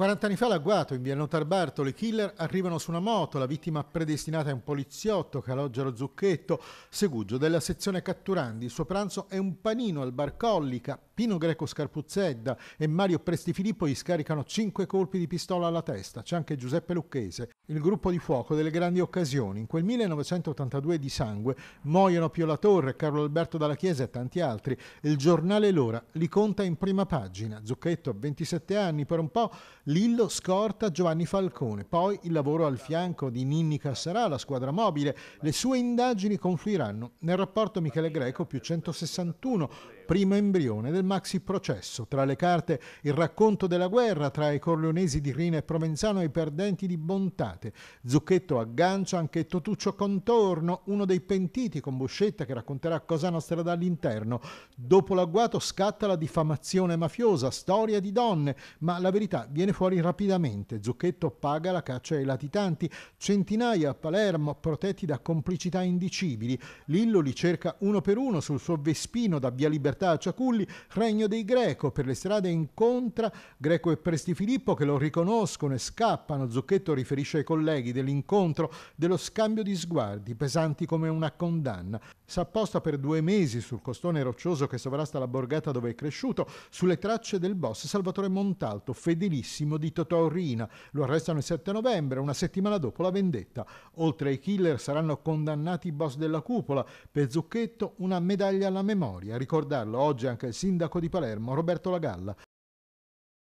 40 anni fa l'agguato in via Notarbarto, le killer arrivano su una moto, la vittima predestinata è un poliziotto, Calogero Zucchetto, Segugio della sezione Catturandi, il suo pranzo è un panino al bar Collica, Pino Greco Scarpuzzedda e Mario Prestifilippo gli scaricano 5 colpi di pistola alla testa, c'è anche Giuseppe Lucchese, il gruppo di fuoco delle grandi occasioni. In quel 1982 di sangue muoiono Pio La Torre, Carlo Alberto Dalla Chiesa e tanti altri. Il giornale L'Ora li conta in prima pagina. Zucchetto a 27 anni per un po', Lillo scorta Giovanni Falcone, poi il lavoro al fianco di Ninni Cassarà, la squadra mobile. Le sue indagini confluiranno nel rapporto Michele Greco più 161, primo embrione del maxi processo. Tra le carte il racconto della guerra tra i corleonesi di Rina e Provenzano e i perdenti di Bontà risate. Zucchetto aggancia anche Totuccio Contorno, uno dei pentiti con Buscetta che racconterà cosa nostra dall'interno. Dopo l'agguato scatta la diffamazione mafiosa, storia di donne, ma la verità viene fuori rapidamente. Zucchetto paga la caccia ai latitanti, centinaia a Palermo protetti da complicità indicibili. Lillo li cerca uno per uno sul suo vespino da Via Libertà a Ciaculli, regno dei Greco, per le strade incontra Greco e Presti Filippo che lo riconoscono e scappano. Zucchetto riferisce ai colleghi, dell'incontro, dello scambio di sguardi, pesanti come una condanna. S'apposta per due mesi sul costone roccioso che sovrasta la borgata dove è cresciuto, sulle tracce del boss Salvatore Montalto, fedelissimo di Totò Rina. Lo arrestano il 7 novembre, una settimana dopo la vendetta. Oltre ai killer saranno condannati i boss della cupola. Per Zucchetto una medaglia alla memoria. A ricordarlo oggi anche il sindaco di Palermo, Roberto Lagalla.